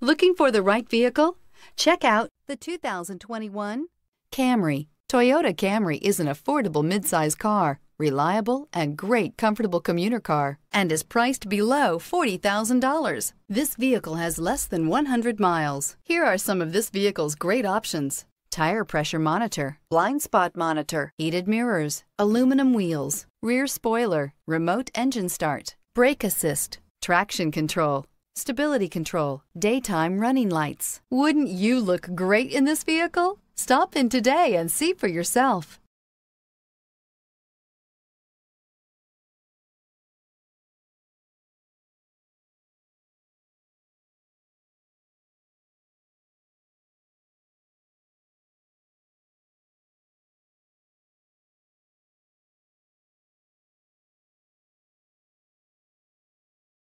Looking for the right vehicle? Check out the 2021 Camry. Toyota Camry is an affordable midsize car, reliable and great comfortable commuter car, and is priced below $40,000. This vehicle has less than 100 miles. Here are some of this vehicle's great options. Tire pressure monitor, blind spot monitor, heated mirrors, aluminum wheels, rear spoiler, remote engine start, brake assist, traction control, stability control, daytime running lights. Wouldn't you look great in this vehicle? Stop in today and see for yourself.